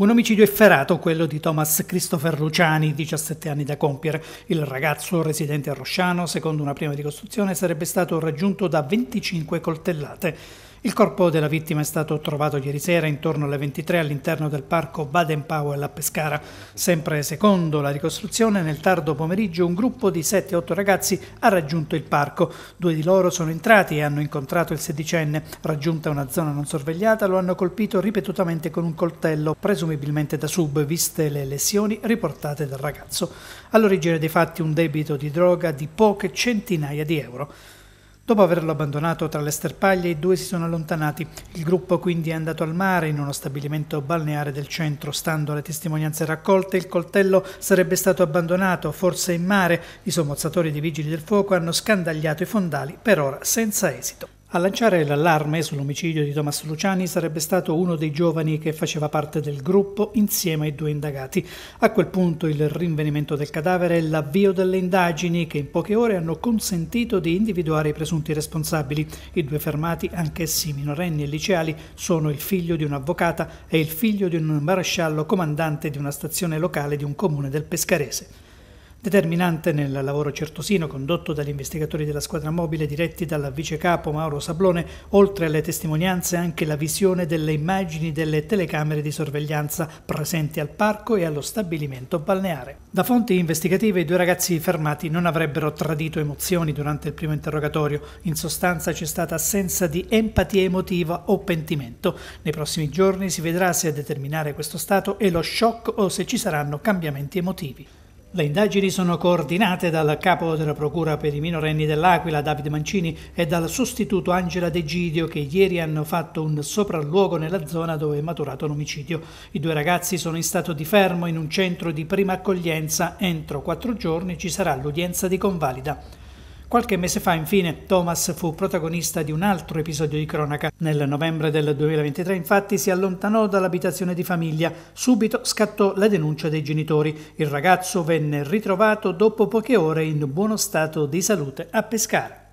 Un omicidio efferato, quello di Thomas Christopher Luciani, 17 anni da compiere. Il ragazzo residente a Rosciano, secondo una prima ricostruzione, sarebbe stato raggiunto da 25 coltellate. Il corpo della vittima è stato trovato ieri sera intorno alle 23 all'interno del parco Baden-Powell a Pescara. Sempre secondo la ricostruzione, nel tardo pomeriggio un gruppo di 7-8 ragazzi ha raggiunto il parco. Due di loro sono entrati e hanno incontrato il sedicenne. Raggiunta una zona non sorvegliata, lo hanno colpito ripetutamente con un coltello, presumibilmente da sub, viste le lesioni riportate dal ragazzo. All'origine dei fatti un debito di droga di poche centinaia di euro. Dopo averlo abbandonato tra le sterpaglie, i due si sono allontanati. Il gruppo quindi è andato al mare in uno stabilimento balneare del centro. Stando alle testimonianze raccolte, il coltello sarebbe stato abbandonato, forse in mare. I sommozzatori dei vigili del fuoco hanno scandagliato i fondali, per ora senza esito. A lanciare l'allarme sull'omicidio di Thomas Luciani sarebbe stato uno dei giovani che faceva parte del gruppo insieme ai due indagati. A quel punto il rinvenimento del cadavere e l'avvio delle indagini che in poche ore hanno consentito di individuare i presunti responsabili. I due fermati, anch'essi minorenni e liceali, sono il figlio di un'avvocata e il figlio di un maresciallo comandante di una stazione locale di un comune del Pescarese. Determinante nel lavoro certosino condotto dagli investigatori della squadra mobile diretti dal vicecapo Mauro Sablone, oltre alle testimonianze anche la visione delle immagini delle telecamere di sorveglianza presenti al parco e allo stabilimento balneare. Da fonti investigative i due ragazzi fermati non avrebbero tradito emozioni durante il primo interrogatorio, in sostanza c'è stata assenza di empatia emotiva o pentimento. Nei prossimi giorni si vedrà se a determinare questo stato è lo shock o se ci saranno cambiamenti emotivi. Le indagini sono coordinate dal capo della Procura per i minorenni dell'Aquila, Davide Mancini, e dal sostituto Angela De Gidio che ieri hanno fatto un sopralluogo nella zona dove è maturato l'omicidio. I due ragazzi sono in stato di fermo in un centro di prima accoglienza. Entro quattro giorni ci sarà l'udienza di convalida. Qualche mese fa, infine, Thomas fu protagonista di un altro episodio di cronaca. Nel novembre del 2023, infatti, si allontanò dall'abitazione di famiglia. Subito scattò la denuncia dei genitori. Il ragazzo venne ritrovato dopo poche ore in buono stato di salute a Pescara.